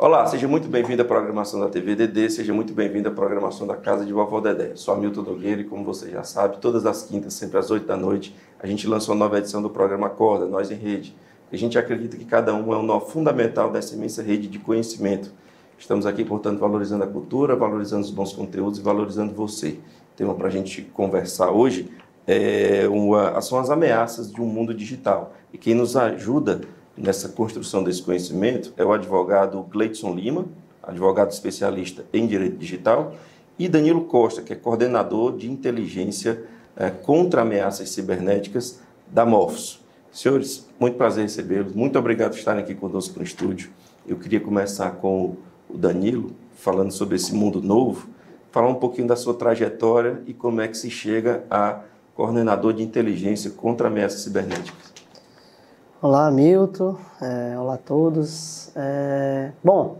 Olá, seja muito bem-vindo à programação da TV DD, seja muito bem-vindo à programação da Casa de Vovó Dedé. Sou Hamilton Dogueira e, como você já sabe, todas as quintas, sempre às 8 da noite, a gente lança a nova edição do programa Acorda, Nós em Rede. A gente acredita que cada um é um nó fundamental dessa imensa rede de conhecimento. Estamos aqui, portanto, valorizando a cultura, valorizando os bons conteúdos e valorizando você. O tema para a gente conversar hoje é uma, são as ameaças de um mundo digital. E quem nos ajuda nessa construção desse conhecimento é o advogado Gleidson Lima, advogado especialista em direito digital, e Danilo Costa, que é coordenador de inteligência é, contra ameaças cibernéticas da Morfos. Senhores, muito prazer recebê-los, muito obrigado por estarem aqui conosco no estúdio. Eu queria começar com o Danilo, falando sobre esse mundo novo, falar um pouquinho da sua trajetória e como é que se chega a coordenador de inteligência contra ameaças cibernéticas. Olá, Milton. É, olá a todos. É, bom,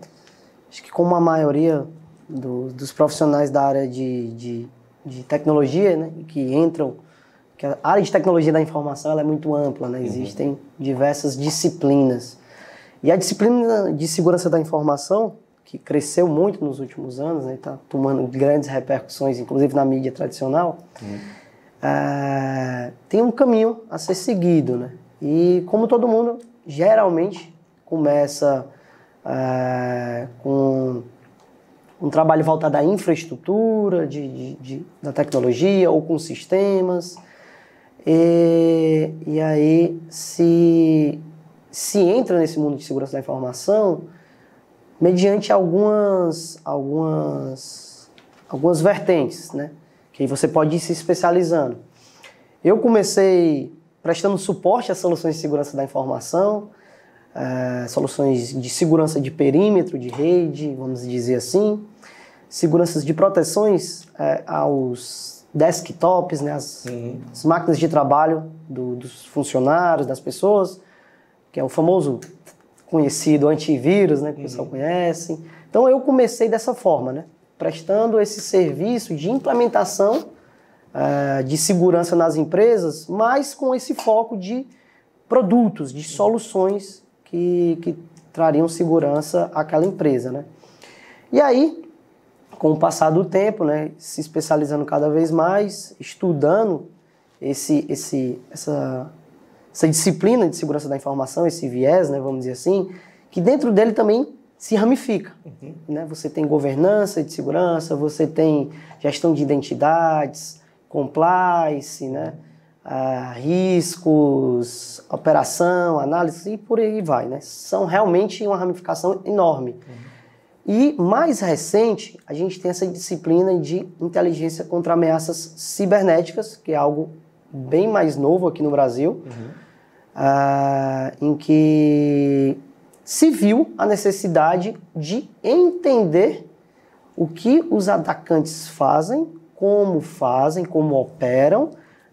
acho que como a maioria do, dos profissionais da área de, de, de, tecnologia, né, que entram, que a área de tecnologia da informação é muito ampla, né? Uhum. Existem uhum. diversas disciplinas. E a disciplina de segurança da informação, que cresceu muito nos últimos anos, né, está tomando grandes repercussões, inclusive na mídia tradicional, uhum. é, tem um caminho a ser seguido, né? E como todo mundo, geralmente começa é, com um trabalho voltado à infraestrutura de, de, de, da tecnologia ou com sistemas. E, e aí, se, se entra nesse mundo de segurança da informação mediante algumas, algumas, algumas vertentes, né? que aí você pode ir se especializando. Eu comecei prestando suporte a soluções de segurança da informação, eh, soluções de segurança de perímetro, de rede, vamos dizer assim, seguranças de proteções eh, aos desktops, né, as, as máquinas de trabalho do, dos funcionários, das pessoas, que é o famoso conhecido antivírus, né, que o pessoal uhum. conhece. Então eu comecei dessa forma, né, prestando esse serviço de implementação é, de segurança nas empresas, mas com esse foco de produtos, de soluções que, que trariam segurança àquela empresa, né? E aí, com o passar do tempo, né, se especializando cada vez mais, estudando esse, esse, essa, essa disciplina de segurança da informação, esse viés, né, vamos dizer assim, que dentro dele também se ramifica. Uhum. Né? Você tem governança de segurança, você tem gestão de identidades, compliance, né? Ah, riscos, operação, análise e por aí vai. Né? São realmente uma ramificação enorme. Uhum. E mais recente, a gente tem essa disciplina de inteligência contra ameaças cibernéticas, que é algo bem mais novo aqui no Brasil, uhum. Ah, em que se viu a necessidade de entender o que os atacantes fazem como fazem, como operam,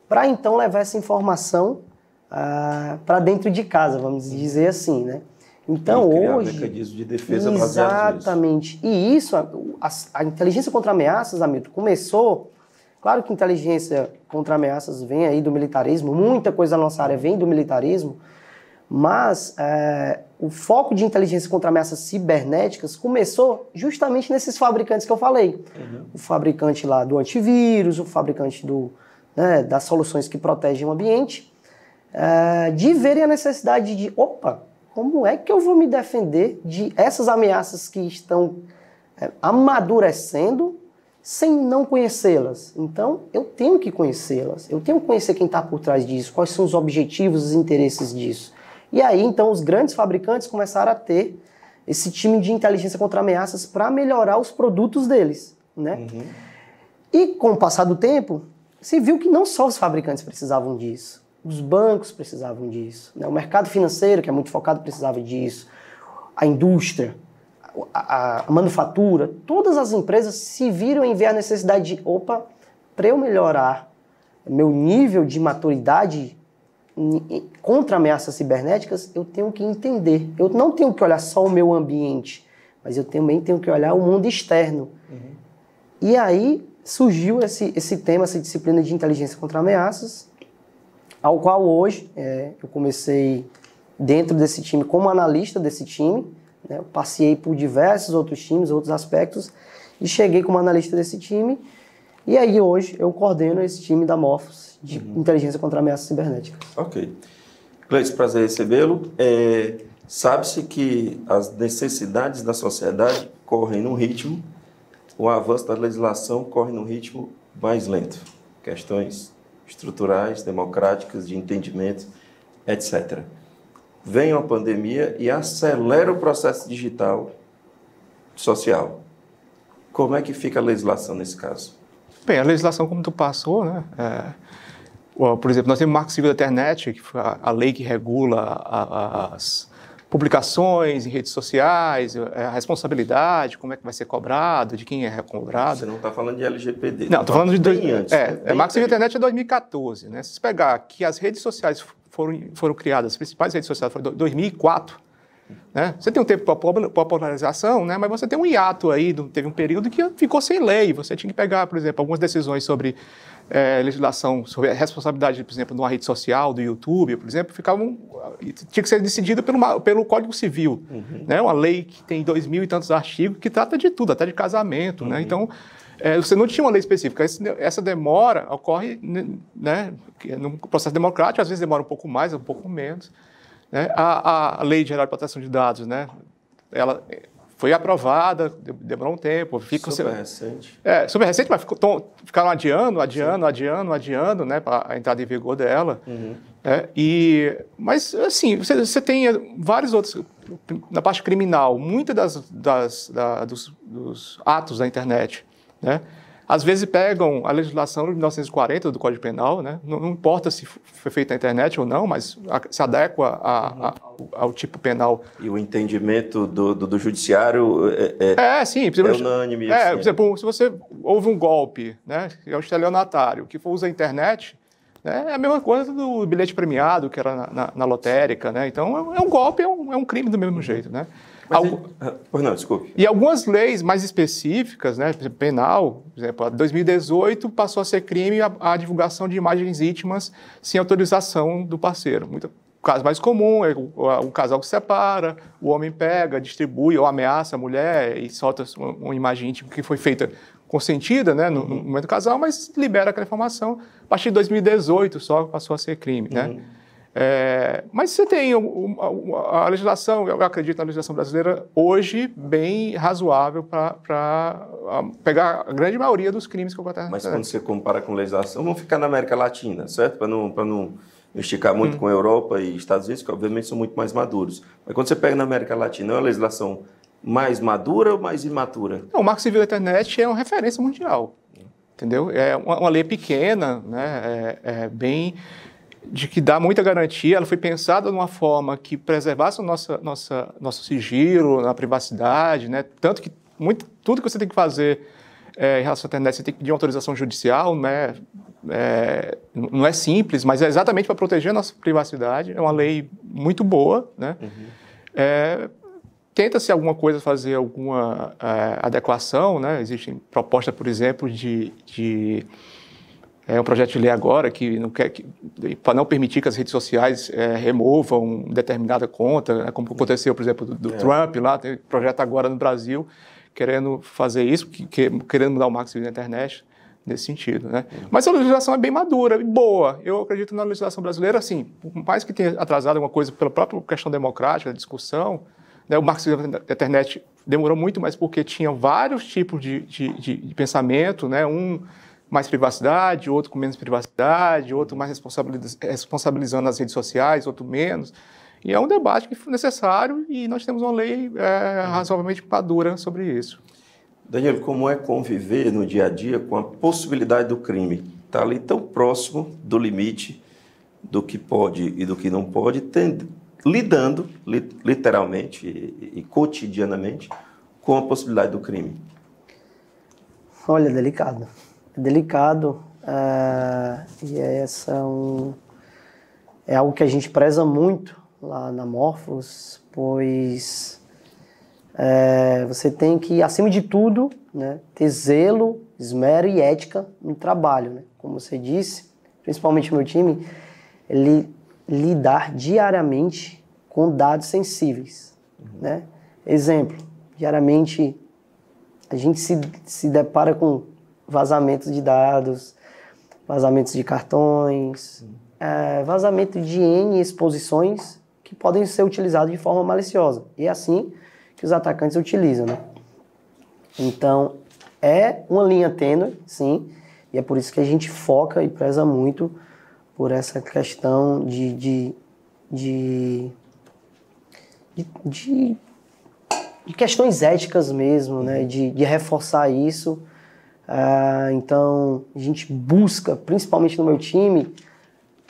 para então levar essa informação ah, para dentro de casa, vamos dizer assim, né? Então e criar hoje mecanismo de defesa exatamente e isso a, a, a, inteligência contra ameaças, Hamilton, começou. Claro que inteligência contra ameaças vem aí do militarismo, muita coisa da nossa área vem do militarismo, mas é, o foco de inteligência contra ameaças cibernéticas começou justamente nesses fabricantes que eu falei. Uhum. O fabricante lá do antivírus, o fabricante do, né, das soluções que protegem o ambiente, é, de verem a necessidade de, opa, como é que eu vou me defender de essas ameaças que estão é, amadurecendo sem não conhecê-las. Então, eu tenho que conhecê-las, eu tenho que conhecer quem está por trás disso, quais são os objetivos, os interesses disso. E aí, então, os grandes fabricantes começaram a ter esse time de inteligência contra ameaças para melhorar os produtos deles, né? Uhum. E com o passar do tempo, se viu que não só os fabricantes precisavam disso, os bancos precisavam disso, né? o mercado financeiro, que é muito focado, precisava disso, a indústria, a, a, a manufatura, todas as empresas se viram em ver a necessidade de, opa, para eu melhorar meu nível de maturidade contra ameaças cibernéticas, eu tenho que entender. Eu não tenho que olhar só o meu ambiente, mas eu também tenho que olhar o mundo externo. Uhum. E aí surgiu esse, esse tema, essa disciplina de inteligência contra ameaças, ao qual hoje é, eu comecei dentro desse time como analista desse time. Né? passei por diversos outros times, outros aspectos, e cheguei como analista desse time e aí hoje eu coordeno esse time da Morphos de uhum. inteligência contra ameaças cibernéticas. Ok. Cleiton, prazer recebê-lo. É, Sabe-se que as necessidades da sociedade correm num ritmo, o avanço da legislação corre num ritmo mais lento. Questões estruturais, democráticas, de entendimento, etc. Vem uma pandemia e acelera o processo digital social. Como é que fica a legislação nesse caso? Bem, a legislação como tu passou, né? É, por exemplo, nós temos o Marco Civil da Internet, que foi a, lei que regula as publicações em redes sociais, é, a responsabilidade, como é que vai ser cobrado, de quem é cobrado. Você não está falando de LGPD. Não, estou tá falando de... dois antes, é, tá Marco Civil da Internet é 2014, né? Se pegar que as redes sociais foram, foram criadas, as principais redes sociais foram em 2004, né? Você tem um tempo para a né? mas você tem um hiato aí, teve um período que ficou sem lei. Você tinha que pegar, por exemplo, algumas decisões sobre é, legislação, sobre a responsabilidade, por exemplo, de uma rede social, do YouTube, por exemplo, ficavam, tinha que ser decidido pelo, pelo Código Civil. Uhum. Né? Uma lei que tem dois mil e tantos artigos que trata de tudo, até de casamento. Né? Uhum. Né? Então, é, você não tinha uma lei específica. Essa demora ocorre né, no processo democrático, às vezes demora um pouco mais, um pouco menos. Né? A, a lei geral de proteção de dados, né? ela foi aprovada, demorou um tempo. Fica, super recente. É, super recente, mas ficou, tom, ficaram adiando, adiando, Sim. adiando, adiando, né, para a entrada em vigor dela. Uhum. É, e, mas, assim, você, você, tem vários outros, na parte criminal, muitos das, das da, dos, dos, atos da internet, né, às vezes pegam a legislação de 1940 do Código Penal, né? não, não, importa se foi feita na internet ou não, mas a, se adequa a, a, ao, ao, tipo penal. E o entendimento do, do, do judiciário é, é, é, sim, é unânime. É, assim. por exemplo, se você houve um golpe, né, que é um estelionatário, que for usar a internet, né, é a mesma coisa do bilhete premiado que era na, na, na lotérica. Né? Então é, um é golpe, é um, é um crime do mesmo uhum. jeito. Né? Algu... Ele... Ah, não, desculpe. E algumas leis mais específicas, né, penal, por exemplo, em 2018 passou a ser crime a, a, divulgação de imagens íntimas sem autorização do parceiro. Muito... O caso mais comum é o, o, casal que se separa, o homem pega, distribui ou ameaça a mulher e solta uma, uma imagem íntima que foi feita consentida né, no, uhum. no momento do casal, mas libera aquela informação. A partir de 2018 só passou a ser crime. Né? Uhum. Né? É, mas você tem a legislação, eu acredito na legislação brasileira hoje bem razoável para pegar a grande maioria dos crimes que acontecem. Mas quando você compara com legislação, vamos ficar na América Latina, certo? Para não, não esticar muito hum. com a Europa e Estados Unidos, que obviamente são muito mais maduros. Mas quando você pega na América Latina, é uma legislação mais madura ou mais imatura? Não, o Marco Civil da Internet é uma referência mundial, entendeu? É uma, uma lei pequena, né? é, é bem de que dá muita garantia, ela foi pensada de uma forma que preservasse o nossa, nossa, nosso sigilo, a privacidade, né? Tanto que muito, tudo que você tem que fazer é, em relação à internet, você tem que pedir uma autorização judicial, né? É, não é simples, mas é exatamente para proteger a nossa privacidade. É uma lei muito boa, né? Uhum. É, Tenta-se alguma coisa, fazer alguma é, adequação, né? Existem propostas, por exemplo, de, de é um projeto de lei agora que não quer que, para não permitir que as redes sociais é, removam determinada conta, né, como aconteceu, por exemplo, do, do é. Trump lá, tem um projeto agora no Brasil querendo fazer isso, que, que, querendo mudar o marco civil da internet nesse sentido, né? Uhum. Mas a legislação é bem madura e boa. Eu acredito na legislação brasileira, assim, por mais que tenha atrasado alguma coisa pela própria questão democrática, da discussão, né, o marco civil da internet demorou muito, mas porque tinha vários tipos de, de, de, de pensamento, né? Um mais privacidade, outro com menos privacidade, outro mais responsabilizando as redes sociais, outro menos. E é um debate que foi necessário e nós temos uma lei é, razoavelmente madura sobre isso. Daniel, como é conviver no dia a dia com a possibilidade do crime? Está ali tão próximo do limite do que pode e do que não pode, tendo, lidando li, literalmente e, e cotidianamente com a possibilidade do crime. Olha, delicado delicado é, e é um, é algo que a gente preza muito lá na Morphos, pois é, você tem que, acima de tudo, né, ter zelo, esmero e ética no trabalho. Né? Como você disse, principalmente o meu time, ele lidar diariamente com dados sensíveis. Uhum. Né? Exemplo, diariamente a gente se, se depara com vazamentos de dados, vazamentos de cartões, é, vazamento de N exposições que podem ser utilizados de forma maliciosa. E é assim que os atacantes utilizam, né? Então, é uma linha tênue, sim, e é por isso que a gente foca e preza muito por essa questão de, de, de, de, de questões éticas mesmo, né? De, de reforçar isso ah, então, a gente busca, principalmente no meu time,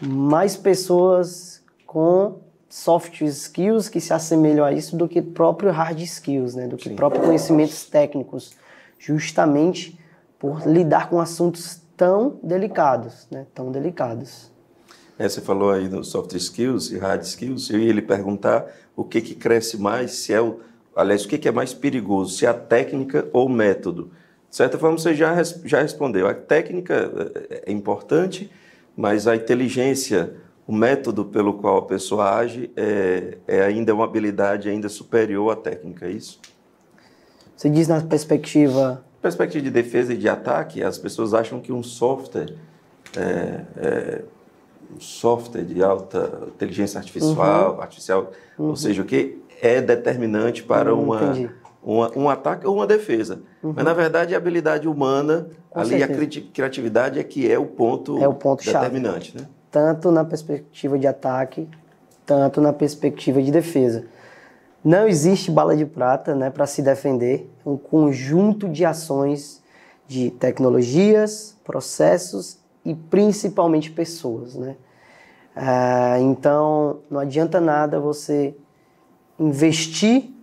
mais pessoas com soft skills que se assemelham a isso do que próprio hard skills, né? do que Sim. próprio conhecimentos técnicos, justamente por lidar com assuntos tão delicados, né? tão delicados. É, você falou aí dos soft skills e hard skills, eu ia lhe perguntar o que, que cresce mais, se é o, aliás, o que, que é mais perigoso, se é a técnica ou o método. De certa forma, você já, já respondeu. A técnica eh, é importante, mas a inteligência, o método pelo qual a pessoa age, é, é ainda uma habilidade ainda superior à técnica, é isso? Você diz na perspectiva. Perspectiva de defesa e de ataque, as pessoas acham que um software, é, é, um software de alta inteligência artificial, uhum. artificial, uhum. ou seja, o que é determinante para uhum, uma entendi uma, um ataque ou uma defesa. Uhum. Mas, na verdade, a habilidade humana, Com ali certeza. a criatividade é que é o ponto, é o ponto determinante. Chave. Né? Tanto na perspectiva de ataque, tanto na perspectiva de defesa. Não existe bala de prata né, para se defender. É um conjunto de ações de tecnologias, processos e principalmente pessoas. Né? Ah, então, não adianta nada você investir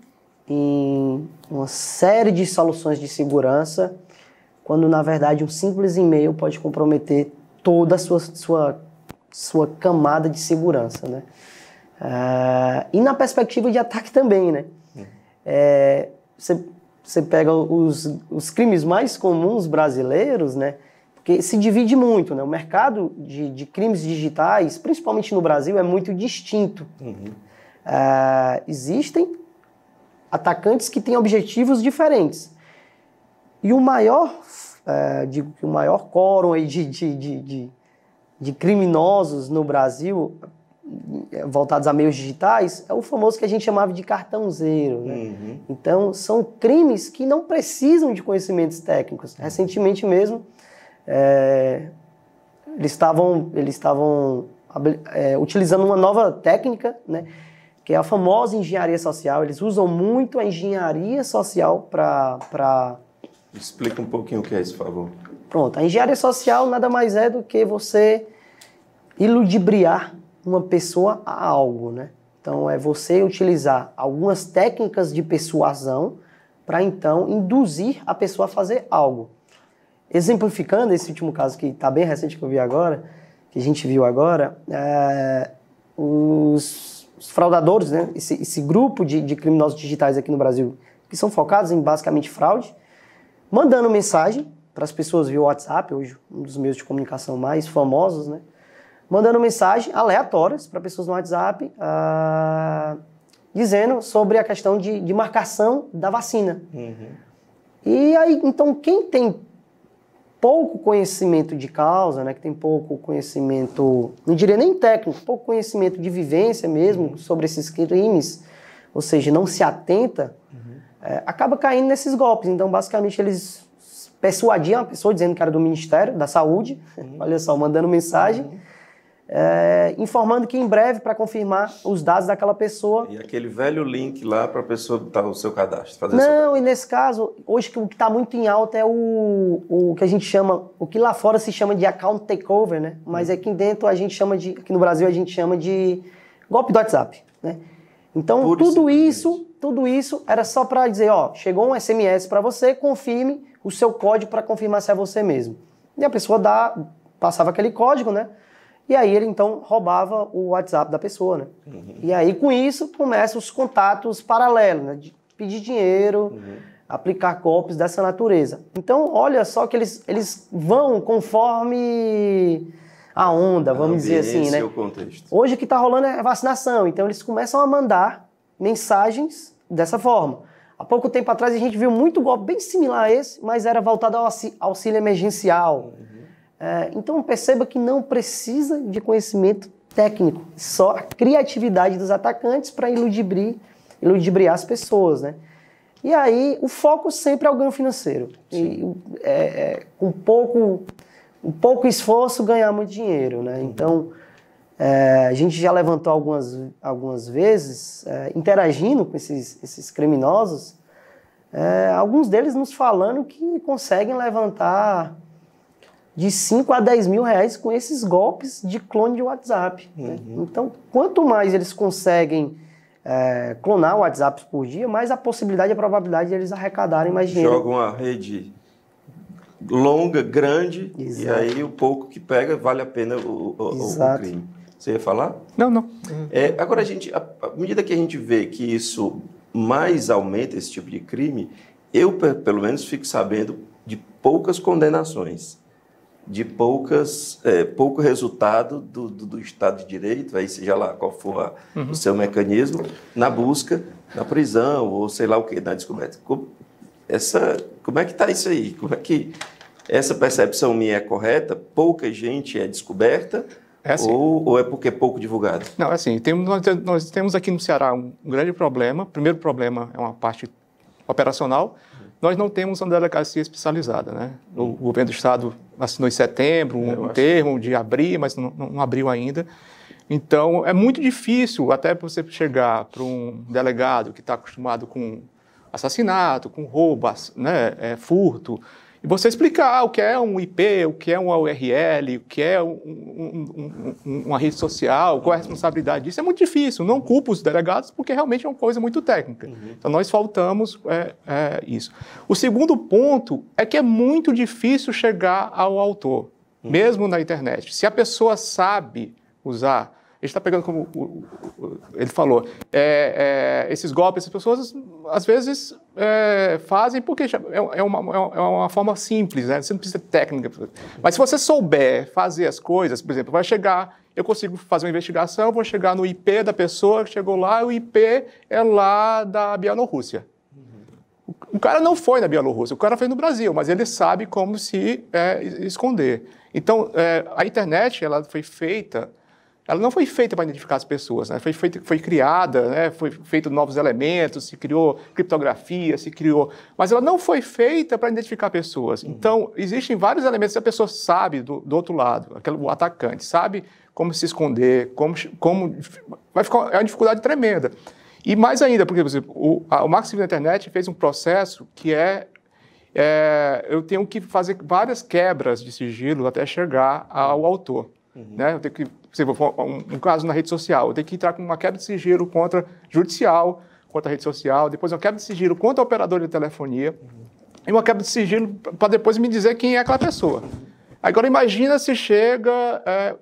em uma série de soluções de segurança, quando na verdade um simples e-mail pode comprometer toda a sua, sua, sua camada de segurança, né? Uh, e na perspectiva de ataque também, né? É, você uhum. é, pega os, os crimes mais comuns brasileiros, né? Porque se divide muito, né? O mercado de, de crimes digitais, principalmente no Brasil, é muito distinto. Uhum. Uh, existem atacantes que têm objetivos diferentes. E o maior, é, digo que o maior quórum de, de, de, de, criminosos no Brasil, voltados a meios digitais, é o famoso que a gente chamava de cartãozeiro. Né? Uhum. Então, são crimes que não precisam de conhecimentos técnicos. Recentemente mesmo, é, eles estavam eles estavam é, utilizando uma nova técnica, né? que é a famosa engenharia social. Eles usam muito a engenharia social para. Pra... Explica um pouquinho o que é isso, por favor. Pronto, a engenharia social nada mais é do que você iludibriar uma pessoa a algo, né? Então é você utilizar algumas técnicas de persuasão para então induzir a pessoa a fazer algo. Exemplificando esse último caso que está bem recente que eu vi agora, que a gente viu agora, é, os os fraudadores, né? esse, esse grupo de, de, criminosos digitais aqui no Brasil, que são focados em basicamente fraude, mandando mensagem para as pessoas via WhatsApp, hoje um dos meios de comunicação mais famosos, né? mandando mensagem aleatórias para pessoas no WhatsApp, ah, dizendo sobre a questão de, de marcação da vacina. Uhum. E aí, então, quem tem pouco conhecimento de causa, né, que tem pouco conhecimento, não diria nem técnico, pouco conhecimento de vivência mesmo uhum. sobre esses crimes, ou seja, não se atenta, uhum. é, acaba caindo nesses golpes. Então, basicamente, eles persuadiam a pessoa dizendo que era do Ministério da Saúde, uhum. olha só, mandando mensagem. Uhum é, informando que em breve para confirmar os dados daquela pessoa. E aquele velho link lá para a pessoa botar o seu cadastro. Fazer Não, cadastro. e nesse caso, hoje o que está muito em alta é o, o que a gente chama, o que lá fora se chama de account takeover, né? Mas hum. aqui dentro a gente chama de, aqui no Brasil a gente chama de golpe do WhatsApp, né? Então tudo isso, tudo isso era só para dizer, ó, chegou um SMS para você, confirme o seu código para confirmar se é você mesmo. E a pessoa dá, passava aquele código, né? E aí ele então roubava o WhatsApp da pessoa, né? Uhum. E aí com isso começam os contatos paralelos, né? De pedir dinheiro, uhum. aplicar golpes dessa natureza. Então olha só que eles, eles vão conforme a onda, vamos a dizer assim, né? Contexto. Hoje o que está rolando é vacinação, então eles começam a mandar mensagens dessa forma. Há pouco tempo atrás a gente viu muito golpe bem similar a esse, mas era voltado ao auxílio emergencial. Uhum é, então perceba que não precisa de conhecimento técnico, só a criatividade dos atacantes para iludibrir, iludibriar as pessoas, né? E aí o foco sempre é o ganho financeiro. Sim. E, é, é, um pouco um pouco esforço ganhar muito dinheiro, né? Uhum. Então é, a gente já levantou algumas algumas vezes é, interagindo com esses esses criminosos, é, alguns deles nos falando que conseguem levantar de 5 a 10 mil reais com esses golpes de clone de WhatsApp. Né? Uhum. Então, quanto mais eles conseguem é, clonar WhatsApps por dia, mais a possibilidade e a probabilidade de eles arrecadarem mais dinheiro. Jogam a rede longa, grande, Exato. e aí o pouco que pega vale a pena o, o, o crime. Você ia falar? Não, não. É, agora, a gente, à medida que a gente vê que isso mais aumenta esse tipo de crime, eu, pelo menos, fico sabendo de poucas condenações de poucas, é, pouco resultado do, do, do, Estado de Direito, aí seja lá qual for a, uhum. o seu mecanismo, na busca, na prisão, ou sei lá o que, na descoberta. Como, essa, como é que está isso aí? Como é que essa percepção minha é correta? Pouca gente é descoberta, é assim. ou, ou, é porque é pouco divulgado? Não, é assim, temos nós, nós, temos aqui no Ceará um grande problema. O primeiro problema é uma parte operacional, nós não temos uma delegacia especializada, né? O hum. governo do estado assinou em setembro um, termo de abrir, mas não, não, abriu ainda. Então, é muito difícil até você chegar para um delegado que está acostumado com assassinato, com roubo, né, é, furto, e você explicar o que é um IP, o que é uma URL, o que é um, um, um, uma rede social, qual é a responsabilidade disso, é muito difícil. Não culpo os delegados, porque realmente é uma coisa muito técnica. Uhum. Então, nós faltamos é, é, isso. O segundo ponto é que é muito difícil chegar ao autor, uhum. mesmo na internet. Se a pessoa sabe usar gente está pegando como o, o, ele falou, é, é, esses golpes, essas pessoas às vezes é, fazem porque é, é uma, é, é uma forma simples, né? você não precisa de técnica. Mas se você souber fazer as coisas, por exemplo, vai chegar, eu consigo fazer uma investigação, vou chegar no IP da pessoa que chegou lá, o IP é lá da Bielorrússia. O, o cara não foi na Bielorrússia, o cara foi no Brasil, mas ele sabe como se é, esconder. Então, a internet ela foi feita ela não foi feita para identificar as pessoas, né? foi, foi criada, né? foi feito novos elementos, se criou criptografia, se criou, mas ela não foi feita para identificar pessoas. Uhum. Então, existem vários elementos que a pessoa sabe do, do outro lado, aquele, o atacante sabe como se esconder, como, como vai ficar é uma dificuldade tremenda. E mais ainda, porque por exemplo, o, o Marco Civil da Internet fez um processo que é é, eu tenho que fazer várias quebras de sigilo até chegar ao autor. Uhum. Né? Eu tenho que se for um caso na rede social, eu tenho que entrar com uma quebra de sigilo contra judicial, contra a rede social, depois uma quebra de sigilo contra o operador de telefonia, uhum. e uma quebra de sigilo para depois me dizer quem é aquela pessoa. Agora imagina se chega é,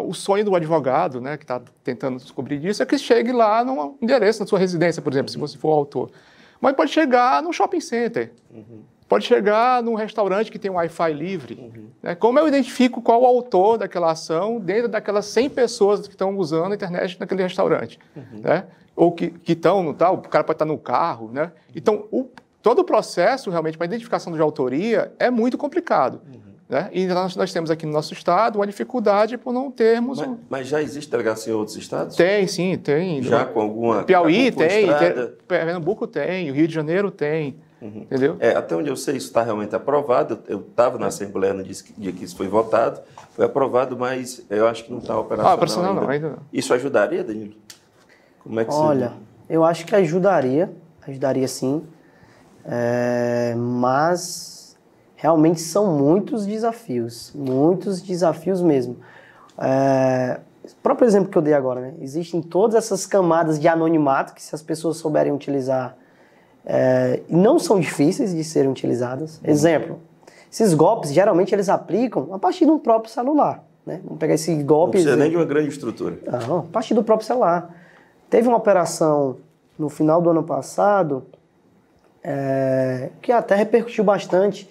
o sonho do advogado, né, que está tentando descobrir isso, é que chegue lá no endereço, na sua residência, por exemplo, se você for autor. Mas pode chegar no shopping center. Uhum. Pode chegar num restaurante que tem um Wi-Fi livre. Uhum. Né? Como eu identifico qual o autor daquela ação dentro daquelas 100 pessoas que estão usando a internet naquele restaurante? Uhum. Né? Ou que, estão no tal, o cara pode estar tá no carro. Né? Uhum. Então, o, todo o processo realmente para identificação de autoria é muito complicado. Uhum. Né? E nós, nós, temos aqui no nosso estado uma dificuldade por não termos. Mas, um... mas já existe delegacia em outros estados? Tem, sim, tem. Já com alguma. Piauí tem, tem, Pernambuco tem, o Rio de Janeiro tem. Uhum. Entendeu? É, até onde eu sei, isso está realmente aprovado. Eu estava na Assembleia no dia que isso foi votado. Foi aprovado, mas eu acho que não está operacional. Ah, operacional ainda. não, ainda não. Isso ajudaria, Danilo? Como é que Olha, eu acho que ajudaria. Ajudaria sim. É, mas realmente são muitos desafios. Muitos desafios mesmo. É, o próprio exemplo que eu dei agora, né? Existem todas essas camadas de anonimato que, se as pessoas souberem utilizar é, não são difíceis de serem utilizadas. Exemplo, esses golpes geralmente eles aplicam a partir de um próprio celular. Né? Vamos pegar esse golpe. Não precisa nem de uma grande estrutura. a partir do próprio celular. Teve uma operação no final do ano passado é, que até repercutiu bastante,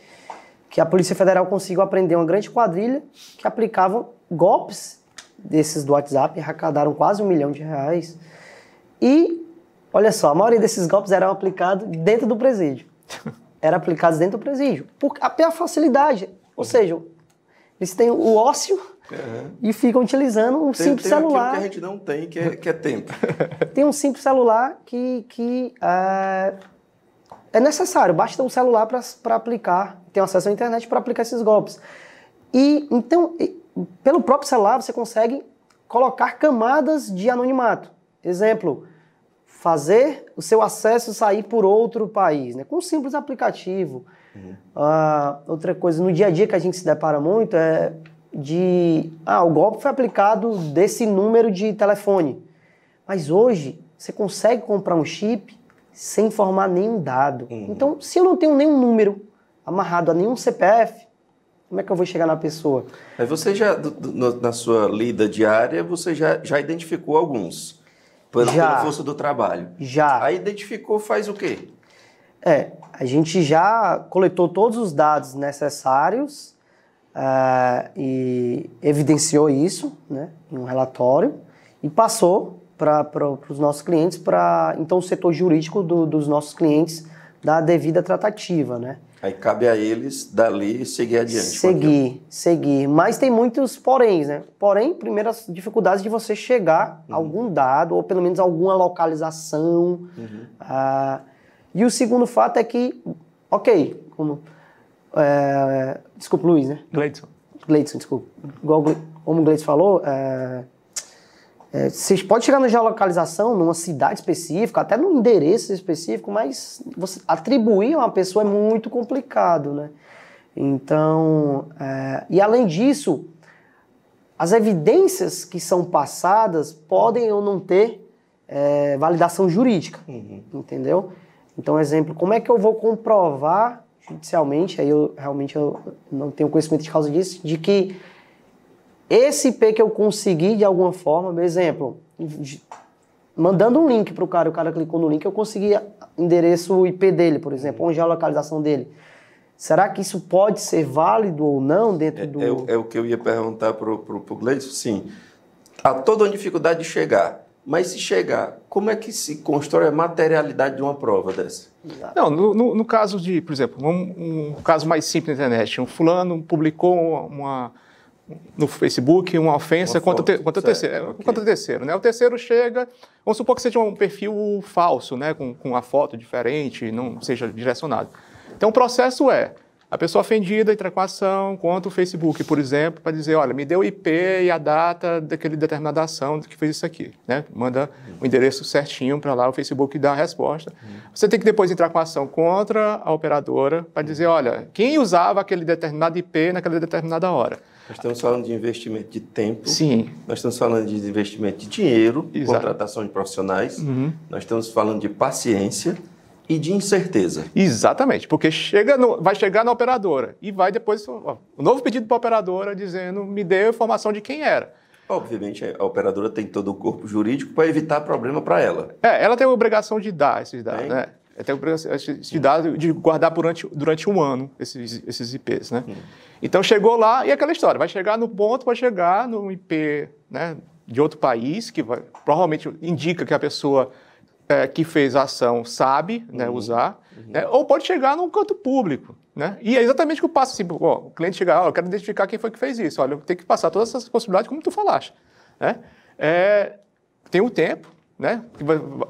que a Polícia Federal conseguiu apreender uma grande quadrilha que aplicava golpes desses do WhatsApp, arrecadaram quase um milhão de reais. E Olha só, a maioria desses golpes eram aplicados dentro do presídio. Era aplicados dentro do presídio. Por, a pior facilidade. Ou seja, eles têm o ócio uhum. e ficam utilizando um tem, simples tem celular. que a gente não tem, que é, que é tempo. tem um simples celular que, que é, é necessário. Basta um celular para aplicar, ter acesso à internet para aplicar esses golpes. E então, pelo próprio celular, você consegue colocar camadas de anonimato. Exemplo, fazer o seu acesso sair por outro país, né? com um simples aplicativo. Uhum. Ah, outra coisa, no dia a dia que a gente se depara muito é de. Ah, o golpe foi aplicado desse número de telefone. Mas hoje, você consegue comprar um chip sem informar nenhum dado. Uhum. Então, se eu não tenho nenhum número amarrado a nenhum CPF, como é que eu vou chegar na pessoa? Mas você já, na sua lida diária, você já, já identificou alguns. Pela, já, pela força do trabalho. Já. Aí identificou, faz o quê? É, a gente já coletou todos os dados necessários uh, e evidenciou isso né, em um relatório e passou para os nossos clientes, para então o setor jurídico do, dos nossos clientes da devida tratativa, né? Aí cabe a eles dali seguir adiante. Seguir, seguir. Mas tem muitos poréns, né? Porém, primeiras dificuldades de você chegar uhum. a algum dado, ou pelo menos alguma localização. Uhum. Ah, e o segundo fato é que, ok, como. É, desculpa, Luiz, né? Gleidson. Gleidson, desculpa. Igual, como o Gleidson falou, é, é, vocês podem chegar na geolocalização, numa cidade específica, até num endereço específico, mas você atribuir a uma pessoa é muito complicado, né? Então, é, e além disso, as evidências que são passadas podem ou não ter é, validação jurídica, uhum. entendeu? Então, exemplo, como é que eu vou comprovar judicialmente, aí eu realmente eu não tenho conhecimento de causa disso, de que esse IP que eu consegui de alguma forma, por exemplo, mandando um link para o cara, o cara clicou no link, eu consegui endereço IP dele, por exemplo, onde é a localização dele. Será que isso pode ser válido ou não dentro é, do... É, é, é o que eu ia perguntar para o Gleison, sim. Há toda uma dificuldade de chegar, mas se chegar, como é que se constrói a materialidade de uma prova dessa? Não, no, no, no caso de, por exemplo, um, um caso mais simples na internet, um fulano publicou uma no Facebook uma ofensa uma contra, foto, contra, terceiro, é, okay. contra terceiro. Né? O terceiro chega, vamos supor que seja um perfil falso, né? com, com uma foto diferente, não seja direcionado. Então o processo é, a pessoa ofendida entra com a ação contra o Facebook, por exemplo, para dizer, olha, me deu o IP e a data daquele determinada ação que fez isso aqui, né? Manda o endereço certinho para lá, o Facebook dá a resposta. Uhum. Você tem que depois entrar com a ação contra a operadora para dizer, olha, quem usava aquele determinado IP naquela determinada hora. Nós estamos falando de investimento de tempo. Sim. Nós estamos falando de investimento de dinheiro, Exato. contratação de profissionais. Uhum. Nós estamos falando de paciência e de incerteza. Exatamente, porque chega no, vai chegar na operadora e vai depois ó, um novo pedido para a operadora dizendo me dê a informação de quem era. Obviamente, a operadora tem todo o corpo jurídico para evitar problema para ela. É, ela tem a obrigação de dar esses dados, né? É até por esse dado de guardar durante, durante um ano esses, esses IPs, né? Então chegou lá e é aquela história, vai chegar no ponto, vai chegar no IP, né, de outro país que vai, provavelmente indica que a pessoa é, que fez a ação sabe, né, uhum. usar, uhum. Né, ou pode chegar num canto público, né? E é exatamente o que eu passo assim, ó, o cliente chegar, ó, eu quero identificar quem foi que fez isso, olha, eu tenho que passar todas essas possibilidades como tu falaste, né? É, tem um tempo, né?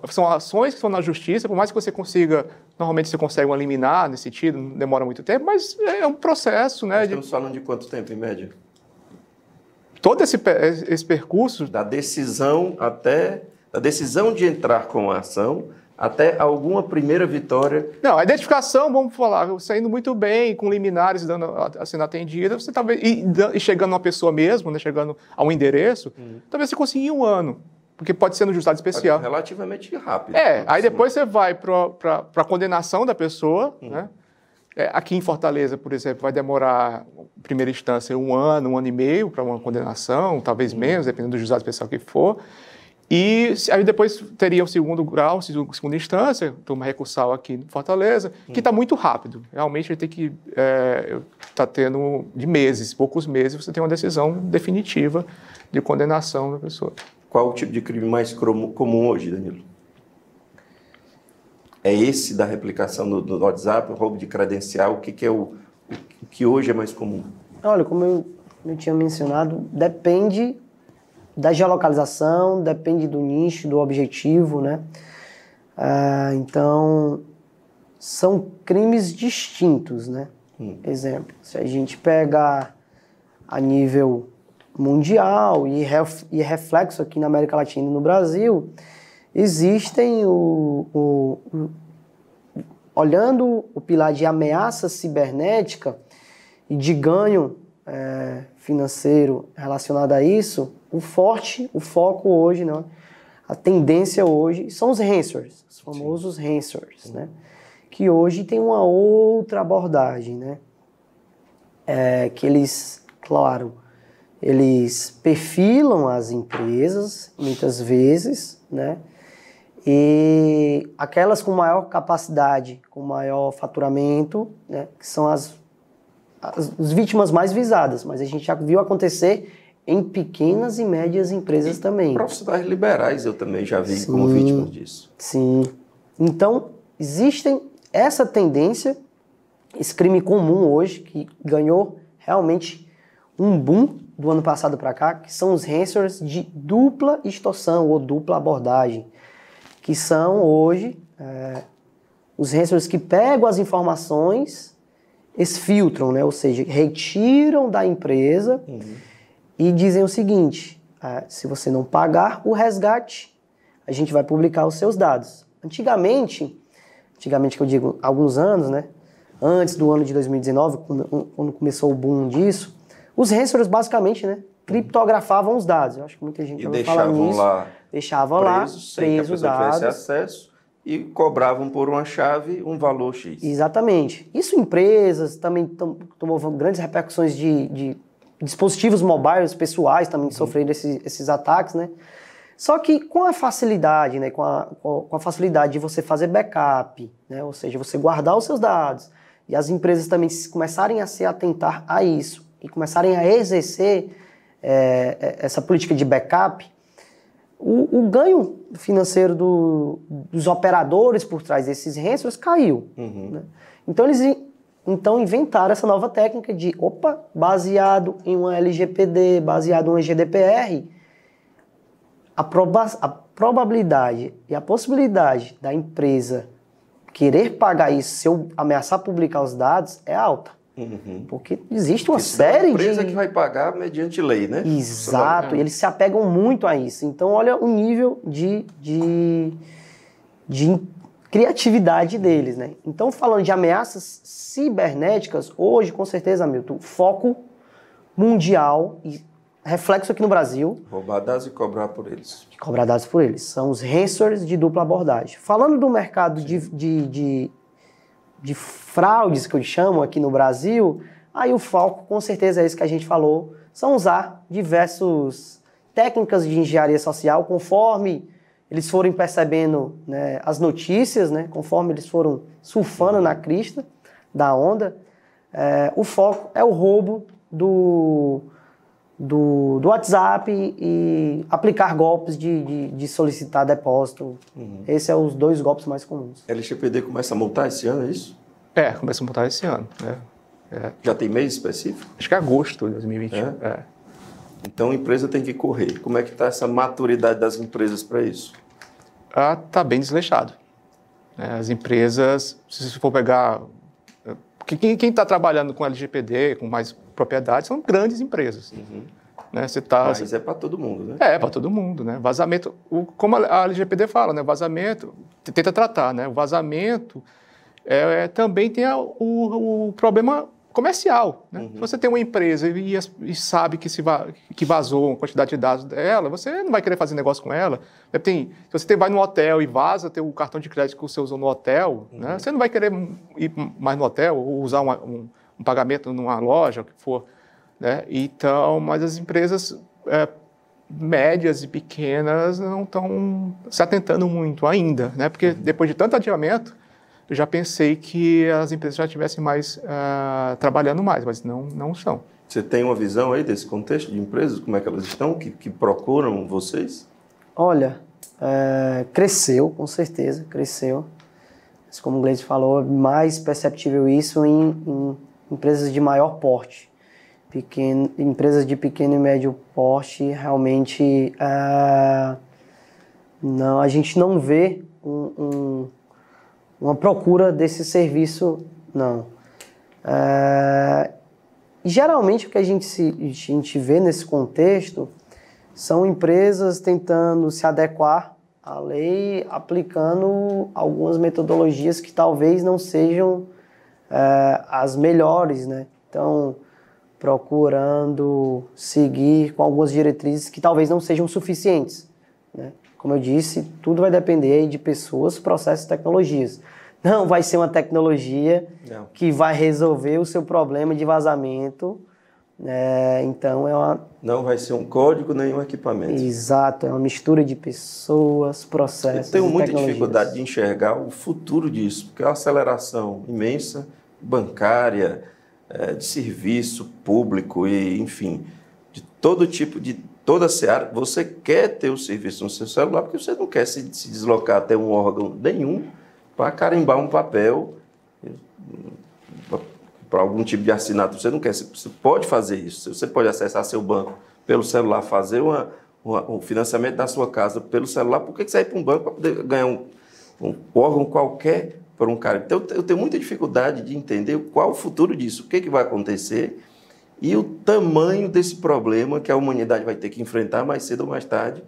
São ações que estão na justiça, por mais que você consiga, normalmente você consegue eliminar nesse sentido, não demora muito tempo, mas é, é um processo, né? Nós estamos de... falando de quanto tempo, em média? Todo esse, esse percurso... Da decisão até... Da decisão de entrar com a ação até alguma primeira vitória. Não, a identificação, vamos falar, saindo muito bem, com liminares dando, sendo atendida, você talvez. E, e chegando a uma pessoa mesmo, né, chegando a um endereço, hum. talvez você consiga em um ano porque pode ser no juizado especial. Relativamente rápido. É, aí assim. depois você vai para a condenação da pessoa, uhum. né? É, aqui em Fortaleza, por exemplo, vai demorar, em primeira instância, um ano, um ano e meio para uma condenação, talvez uhum. menos, dependendo do juizado especial que for. E aí depois teria o segundo grau, segunda instância, turma recursal aqui em Fortaleza, uhum. que está muito rápido. Realmente tem que está é, tá tendo de meses, poucos meses, você tem uma decisão definitiva de condenação da pessoa. Qual o tipo de crime mais comum hoje, Danilo? É esse da replicação do, do WhatsApp, roubo de credencial? O que, que é o, o que hoje é mais comum? Olha, como eu, eu tinha mencionado, depende da geolocalização, depende do nicho, do objetivo, né? Ah, então, são crimes distintos, né? Hum. Exemplo, se a gente pega a nível mundial e, ref, e reflexo aqui na América Latina e no Brasil, existem o, o, o olhando o pilar de ameaça cibernética e de ganho é, financeiro relacionado a isso, o forte, o foco hoje, né, a tendência hoje são os ransomers, os famosos Sim. ransomers, né, que hoje tem uma outra abordagem, né, é, que eles, claro, eles perfilam as empresas, muitas vezes, né? E aquelas com maior capacidade, com maior faturamento, né? Que são as, as, as vítimas mais visadas. Mas a gente já viu acontecer em pequenas e médias empresas e também. Profissionais liberais eu também já vi sim, como vítimas disso. Sim. Então, existem essa tendência, esse crime comum hoje, que ganhou realmente um boom do ano passado para cá, que são os rensors de dupla extorsão ou dupla abordagem, que são hoje é, os rensors que pegam as informações, exfiltram, né? ou seja, retiram da empresa uhum. e dizem o seguinte: é, se você não pagar o resgate, a gente vai publicar os seus dados. Antigamente, antigamente que eu digo alguns anos, né? Antes do ano de 2019, quando, quando começou o boom disso, os rensors, basicamente, né? Criptografavam os dados. Eu acho que muita gente e ouviu falar nisso. Lá deixavam preso, lá presos, os dados. acesso e cobravam por uma chave um valor X. Exatamente. Isso empresas também tomou grandes repercussões de, de dispositivos mobiles pessoais também uhum. sofrendo esses, esses ataques, né? Só que com a facilidade, né, com a, com a facilidade de você fazer backup, né, ou seja, você guardar os seus dados, e as empresas também começarem a se atentar a isso, e começarem a exercer é, é, essa política de backup, o, o ganho financeiro do, dos operadores por trás desses rentals caiu. Uhum. Né? Então eles então inventaram essa nova técnica de, opa, baseado em uma LGPD, baseado em uma GDPR, a, proba a probabilidade e a possibilidade da empresa querer pagar isso se eu ameaçar publicar os dados é alta. Uhum. Porque existe uma Porque série empresa de. empresa é que vai pagar mediante lei, né? Exato, e eles se apegam muito a isso. Então, olha o nível de, de, de criatividade deles, né? Então, falando de ameaças cibernéticas, hoje, com certeza, Milton, foco mundial e reflexo aqui no Brasil. Roubar dados e cobrar por eles. cobrar dados por eles. São os ransomers de dupla abordagem. Falando do mercado de, de, de de fraudes que eu chamo aqui no Brasil, aí o foco com certeza é isso que a gente falou, são usar diversas técnicas de engenharia social conforme eles forem percebendo né, as notícias, né, conforme eles foram surfando na crista da onda, é, o foco é o roubo do, do, do WhatsApp e aplicar golpes de, de, de solicitar depósito. Uhum. Esses são é os dois golpes mais comuns. LGPD começa a montar esse ano, é isso? É, começa a montar esse ano. Né? É. Já tem mês específico? Acho que é agosto de 2021. É? é. Então a empresa tem que correr. Como é que está essa maturidade das empresas para isso? Ah, tá bem desleixado. Né? As empresas, se for pegar... Eh, quem está trabalhando com LGPD, com mais são grandes empresas. Uhum. Né? Você tá, Mas ah, é para todo mundo, né? É, é para todo mundo, né? Vazamento, o, como a LGPD fala, né? Vazamento, tenta tratar, né? O vazamento é, é também tem a, o, o problema comercial. Né? Uhum. Se você tem uma empresa e, e sabe que, se va que vazou uma quantidade de dados dela, você não vai querer fazer negócio com ela. É, tem, se você tem, vai no hotel e vaza teu, o cartão de crédito que você usou no hotel, né? uhum. né? você não vai querer ir mais no hotel ou usar uma, um, um pagamento numa loja, o que for. Né? Então, mas as empresas é, médias e pequenas não estão se atentando muito ainda, né? Porque uhum. depois de tanto adiamento, eu já pensei que as empresas já estivessem mais uh, trabalhando mais, mas não não são. Você tem uma visão aí desse contexto de empresas, como é que elas estão, que, que procuram vocês? Olha, é, cresceu com certeza, cresceu. Mas como o Gleison falou, é mais perceptível isso em, em empresas de maior porte. Pequeno, empresas de pequeno e médio porte realmente ah, não, a gente não vê um, um, uma procura desse serviço, não. Uh, geralmente o que a gente, se, a gente vê nesse contexto são empresas tentando se adequar à lei, aplicando algumas metodologias que talvez não sejam é, as melhores, né? Então, procurando seguir com algumas diretrizes que talvez não sejam suficientes, né? Como eu disse, tudo vai depender de pessoas, processos e tecnologias. Não vai ser uma tecnologia não. que vai resolver o seu problema de vazamento. É, então é uma. Não vai ser um código nem um equipamento. Exato, é uma mistura de pessoas, processos. Eu tenho muita dificuldade de enxergar o futuro disso, porque é uma aceleração imensa bancária, é, de serviço público e, enfim, de todo tipo de toda a seara, você quer ter o serviço no seu celular porque você não quer se, se deslocar até um órgão nenhum para carimbar um papel eh, para algum tipo de assinato. Você não quer, você pode fazer isso. Você pode acessar seu banco pelo celular, fazer uma, uma, um financiamento da sua casa pelo celular. Por que, você vai para um banco para poder ganhar um, um órgão qualquer por um cara. Então, eu tenho muita dificuldade de entender qual o futuro disso, o que, é que vai acontecer e o tamanho desse problema que a humanidade vai ter que enfrentar mais cedo ou mais tarde,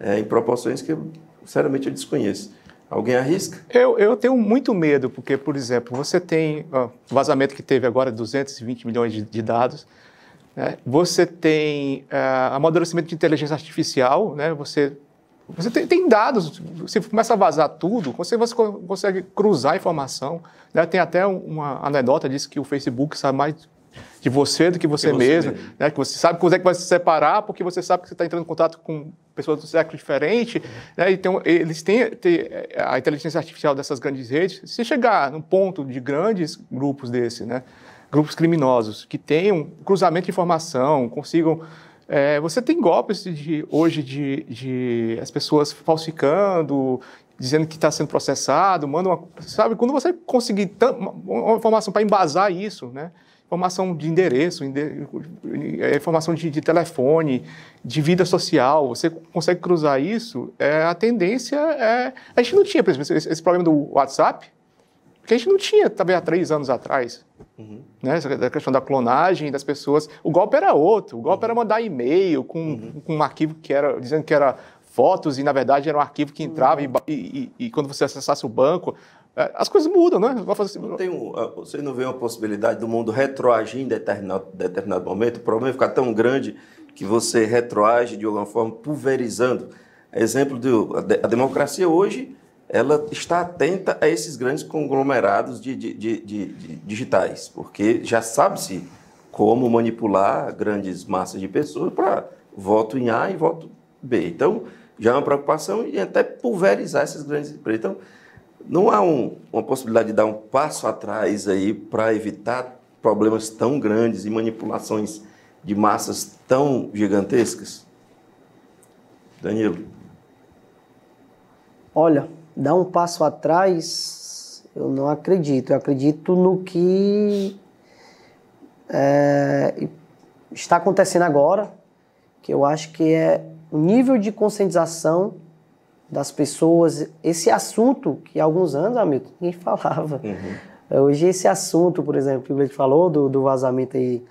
é, em proporções que, eu, sinceramente, eu desconheço. Alguém arrisca? Eu, eu tenho muito medo, porque, por exemplo, você tem ó, vazamento que teve agora 220 milhões de, de dados, né? você tem uh, amadurecimento de inteligência artificial, né? você você tem, tem, dados, você começa a vazar tudo, você, você consegue cruzar informação. Né? Tem até uma anedota disso que o Facebook sabe mais de você do que você, que mesmo, você mesmo. Né? Que você sabe quando é que vai se separar, porque você sabe que você está entrando em contato com pessoas do século diferente. Né? Então, eles têm, têm, eh, a inteligência artificial dessas grandes redes. Se chegar num ponto de grandes grupos desse, né? grupos criminosos, que tenham cruzamento de informação, consigam é, você tem golpes de, hoje de, de as pessoas falsificando, dizendo que está sendo processado, manda uma, sabe? Quando você conseguir uma informação para embasar isso, né? Informação de endereço, é, informação de, de, telefone, de vida social, você consegue cruzar isso, é, a tendência é... A gente não tinha, por exemplo, esse, esse problema do WhatsApp, que a gente não tinha, talvez há três anos atrás. Uhum. Né? Essa questão da clonagem das pessoas. O golpe era outro. O golpe uhum. era mandar e-mail com, uhum. com um arquivo que era dizendo que era fotos e, na verdade, era um arquivo que entrava uhum. e, e, e, quando você acessasse o banco. É, as coisas mudam, né? Assim. Não tem um, ah, você não vê uma possibilidade do mundo retroagir em determinado, determinado momento? O problema é ficar tão grande que você retroage de alguma forma, pulverizando. Exemplo, de, a democracia hoje ela está atenta a esses grandes conglomerados de, de, de, de digitais, porque já sabe-se como manipular grandes massas de pessoas para voto em A e voto B. Então, já é uma preocupação e até pulverizar essas grandes empresas. Então, não há um, uma possibilidade de dar um passo atrás aí para evitar problemas tão grandes e manipulações de massas tão gigantescas? Danilo. Olha, dar um passo atrás, eu não acredito. Eu acredito no que é, está acontecendo agora, que eu acho que é o nível de conscientização das pessoas, esse assunto que há alguns anos, amigo ninguém falava. Uhum. Hoje esse assunto, por exemplo, que o Blake falou do, do vazamento aí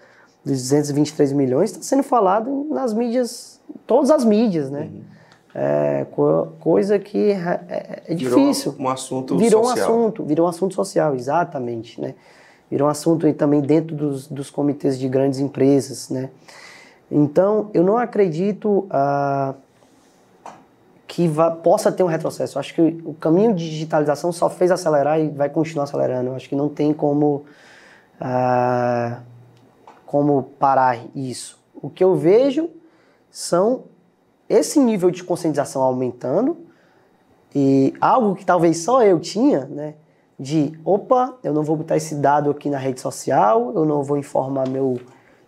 dos 223 milhões, está sendo falado nas mídias, todas as mídias, né? Uhum é, co coisa que é, é, é difícil. Virou um assunto virou social. Virou um assunto, virou um assunto social, exatamente, né? Virou um assunto também dentro dos, dos comitês de grandes empresas, né? Então, eu não acredito ah, que vá, possa ter um retrocesso. Eu acho que o caminho de digitalização só fez acelerar e vai continuar acelerando. Eu acho que não tem como, ah, como parar isso. O que eu vejo são esse nível de conscientização aumentando e algo que talvez só eu tinha, né? De, opa, eu não vou botar esse dado aqui na rede social, eu não vou informar meu,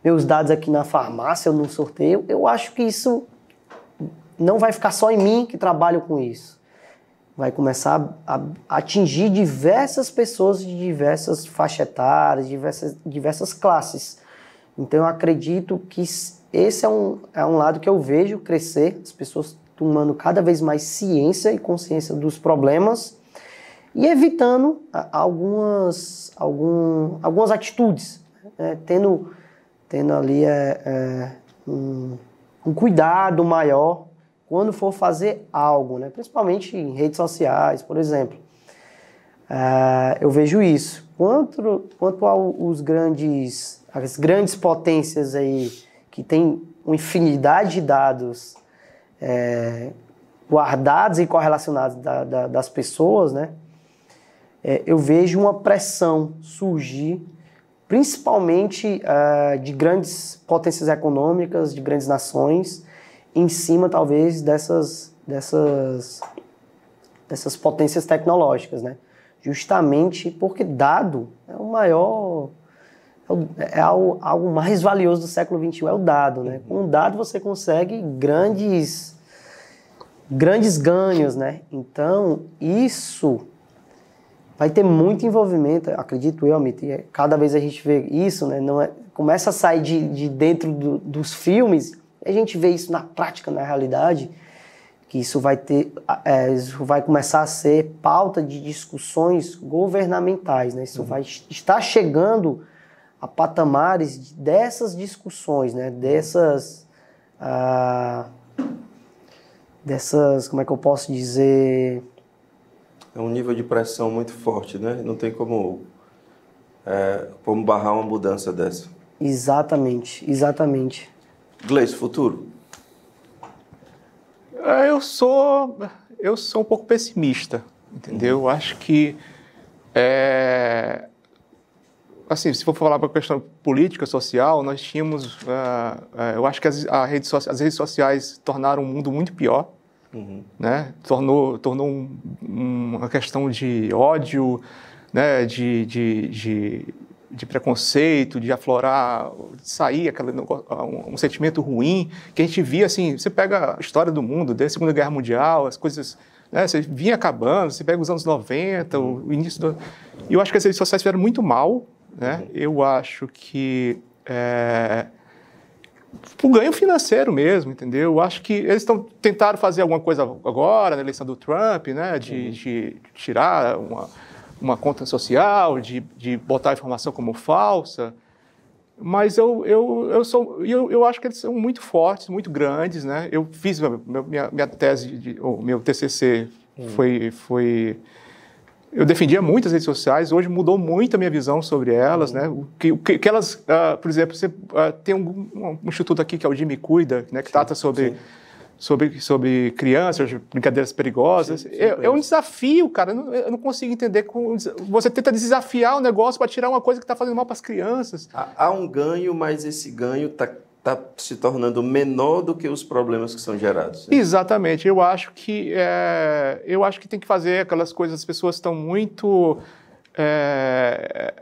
meus dados aqui na farmácia, eu não sorteio. Eu acho que isso não vai ficar só em mim que trabalho com isso. Vai começar a, atingir diversas pessoas de diversas faixas etárias, diversas, diversas classes. Então eu acredito que esse é um, é um lado que eu vejo crescer, as pessoas tomando cada vez mais ciência e consciência dos problemas e evitando ah, algumas, algum, algumas atitudes, né? tendo, tendo ali é, é, um, um, cuidado maior quando for fazer algo, né? principalmente em redes sociais, por exemplo. É, eu vejo isso. Quanto, quanto aos grandes, as grandes potências aí, que tem uma infinidade de dados é, guardados e correlacionados da, da, das pessoas, né? É, eu vejo uma pressão surgir, principalmente uh, de grandes potências econômicas, de grandes nações, em cima talvez dessas dessas dessas potências tecnológicas, né? Justamente porque dado é o maior é, é algo, algo mais valioso do século XXI, é o dado. Né? Uhum. Com o dado você consegue grandes, grandes ganhos. Né? Então, isso vai ter muito envolvimento, acredito eu, Amit, é, cada vez a gente vê isso, né? Não é, começa a sair de, de dentro do, dos filmes, a gente vê isso na prática, na realidade, que isso vai ter, é, isso vai começar a ser pauta de discussões governamentais, né? Isso uhum. vai estar chegando a patamares dessas discussões, né? Dessas. Ah, dessas. Como é que eu posso dizer? É um nível de pressão muito forte, né? Não tem como. É, como barrar uma mudança dessa. Exatamente, exatamente. Gleice, futuro? É, eu sou, eu sou um pouco pessimista, entendeu? Uhum. Acho que é, assim, se for falar para a questão política, social, nós tínhamos, uh, uh, eu acho que as, rede so as redes sociais tornaram o mundo muito pior, uhum. né? Tornou, tornou um, um, uma questão de ódio, né? De, de, de, de preconceito, de aflorar, de sair aquele, um, um, sentimento ruim que a gente via, assim, você pega a história do mundo, desde a Segunda Guerra Mundial, as coisas né? Você vinha acabando, você pega os anos 90, o início do... Eu acho que as redes sociais fizeram muito mal né? Uhum. Eu acho que é, o ganho financeiro mesmo, entendeu? Eu acho que eles estão tentaram fazer alguma coisa agora na eleição do Trump, né? De, uhum. de tirar uma, uma conta social, de, de botar a informação como falsa. Mas eu, eu, eu, sou, eu, eu acho que eles são muito fortes, muito grandes, né? Eu fiz minha, minha, minha tese, de, ou meu TCC uhum. foi, foi eu defendia muito as redes sociais, hoje mudou muito a minha visão sobre elas, né? Uhum. O que, o que, que elas, uh, por exemplo, você, uh, tem um, um, instituto aqui que é o Jimmy Cuida, né, que sim, trata sobre, sobre, sobre crianças, brincadeiras perigosas. Sim, é, é, um desafio, cara, eu não, eu não consigo entender. Com, você tenta desafiar o negócio para tirar uma coisa que está fazendo mal para as crianças. Há, há um ganho, mas esse ganho está está se tornando menor do que os problemas que são gerados. Né? Exatamente. Eu acho que é, eu acho que tem que fazer aquelas coisas. As pessoas estão muito é,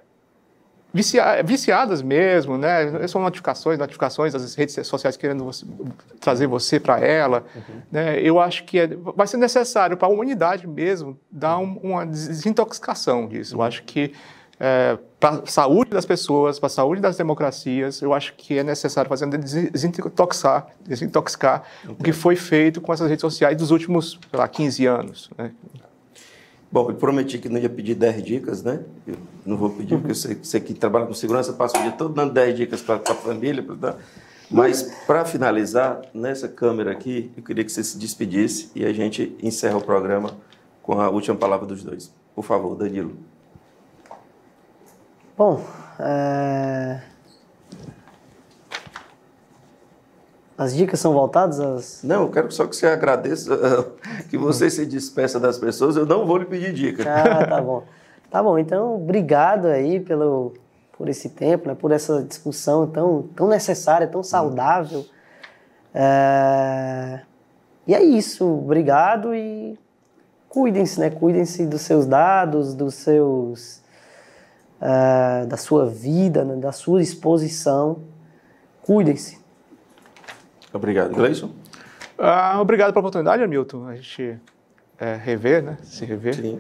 viciadas mesmo, né? É são notificações, notificações das redes sociais querendo você, trazer você para ela. Uhum. Né? Eu acho que é, vai ser necessário para a humanidade mesmo dar um, uma desintoxicação disso. Uhum. Eu acho que é, para a saúde das pessoas, para a saúde das democracias, eu acho que é necessário fazer desintoxicar, desintoxicar Entendi. o que foi feito com essas redes sociais dos últimos, sei lá, 15 anos. Né? Bom, eu prometi que não ia pedir 10 dicas, né? Eu não vou pedir, porque você, você que trabalha com segurança passa o dia todo dando 10 dicas para a família. Pra... Mas, para finalizar, nessa câmera aqui, eu queria que você se despedisse e a gente encerra o programa com a última palavra dos dois. Por favor, Danilo. Bom, é... As dicas são voltadas às. Não, eu quero só que você agradeça, que você se despeça das pessoas, eu não vou lhe pedir dica. Ah, tá bom. Tá bom, então obrigado aí pelo, por esse tempo, né, por essa discussão tão, tão necessária, tão saudável. É... E é isso, obrigado e cuidem-se, né? Cuidem-se dos seus dados, dos seus uh, da sua vida, né, da sua exposição. Cuidem-se. Obrigado. Gleison? Ah, obrigado pela oportunidade, Hamilton. A gente é, rever, né? Se rever. Sim.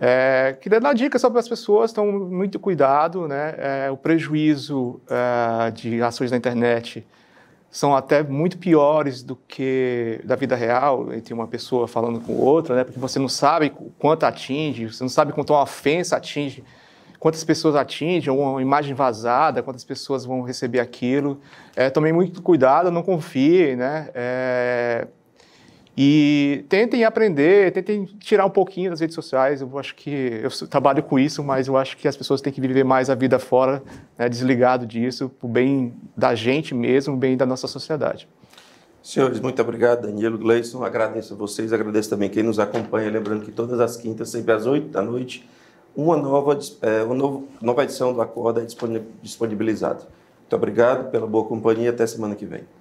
É, queria dar dica só para as pessoas, então muito cuidado, né? É, o prejuízo é, de ações na internet são até muito piores do que da vida real, entre uma pessoa falando com outra, né? Porque você não sabe quanto atinge, você não sabe quanto uma ofensa atinge quantas pessoas atingem, uma imagem vazada, quantas pessoas vão receber aquilo. É, tomem muito cuidado, não confiem, né? É, e tentem aprender, tentem tirar um pouquinho das redes sociais. Eu acho que eu trabalho com isso, mas eu acho que as pessoas têm que viver mais a vida fora, né, desligado disso, para o bem da gente mesmo, o bem da nossa sociedade. Senhores, muito obrigado, Danilo Gleison. Agradeço a vocês, agradeço também quem nos acompanha. Lembrando que todas as quintas, sempre às 8 da noite, uma nova, é, uma novo, nova edição do Acorda é disponibilizada. Muito obrigado pela boa companhia. Até semana que vem.